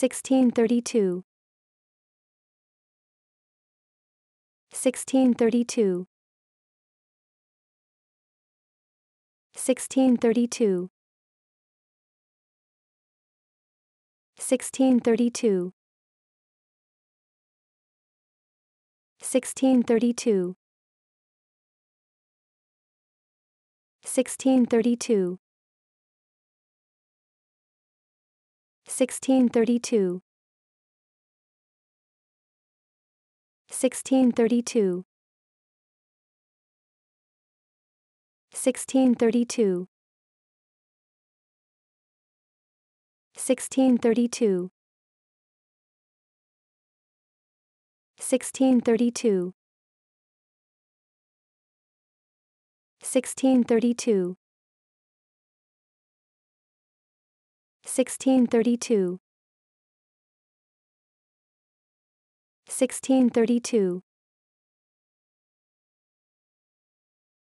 1632 1632 1632 1632 1632 1632 1632 1632 1632 1632 1632 1632 1632 1632